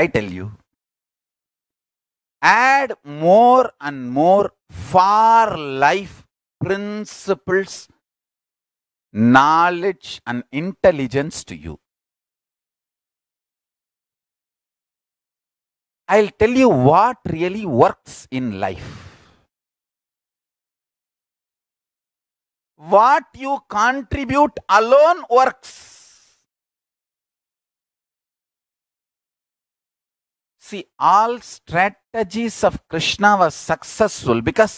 I tell you, add more and more far life principles, knowledge, and intelligence to you. I'll tell you what really works in life. What you contribute alone works. See, all strategies of Krishna were successful because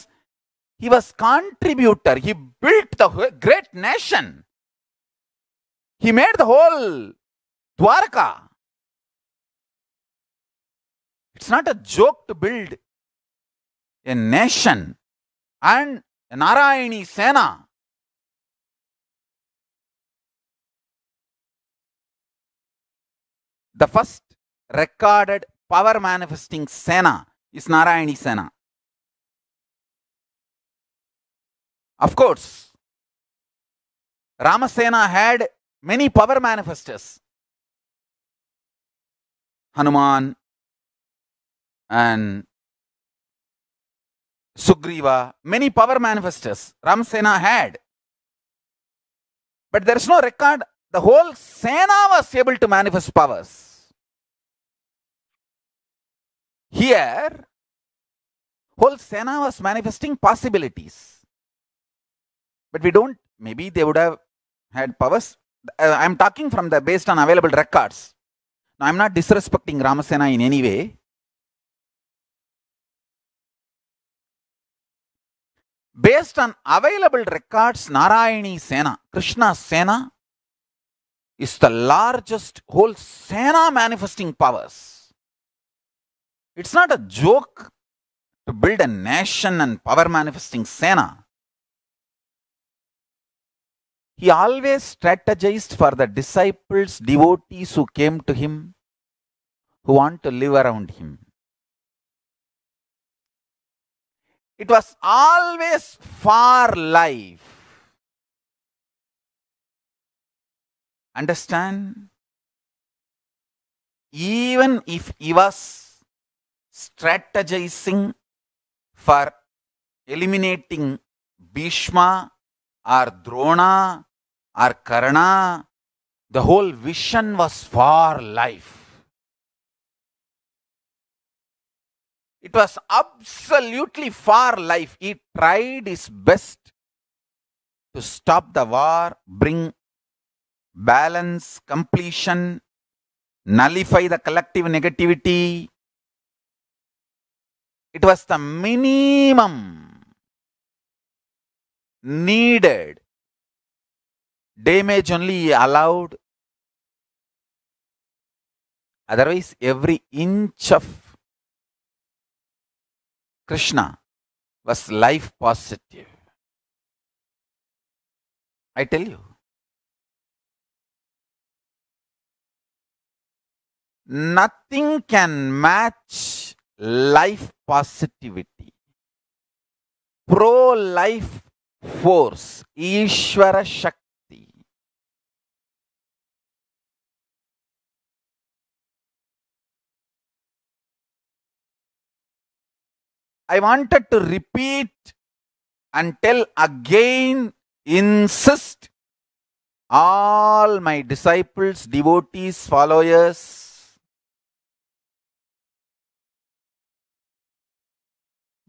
he was contributor. He built the great nation. He made the whole Dwarka. It's not a joke to build a nation and a Narayani Sena. The first recorded power manifesting Sena is Narayani Sena. Of course, Ramasena had many power manifestors. Hanuman and Sugriva, many power manifestors Ramasena had. But there is no record. The whole Sena was able to manifest powers. Here, whole Sena was manifesting possibilities. But we don't, maybe they would have had powers. Uh, I'm talking from the based on available records. Now, I'm not disrespecting Ramasena in any way. Based on available records, Narayani Sena, Krishna Sena, is the largest whole Sena manifesting powers. It's not a joke to build a nation and power manifesting Sena. He always strategized for the disciples, devotees who came to him, who want to live around him. It was always for life. Understand? Even if he was strategizing for eliminating Bhishma or Drona or Karna. The whole vision was for life. It was absolutely for life. He tried his best to stop the war, bring balance, completion, nullify the collective negativity, it was the minimum needed. Damage only allowed. Otherwise, every inch of Krishna was life positive. I tell you. Nothing can match life positivity. Pro life force, Ishvara Shakti. I wanted to repeat and tell again, insist all my disciples, devotees, followers,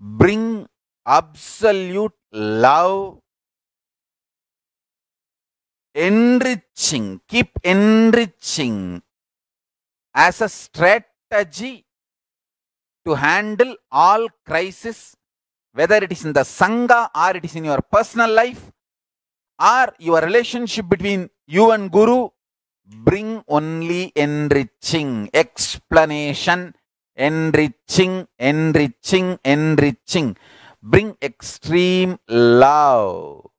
bring absolute love, enriching, keep enriching as a strategy to handle all crisis, whether it is in the Sangha or it is in your personal life or your relationship between you and Guru, bring only enriching explanation enriching, enriching, enriching. Bring extreme love.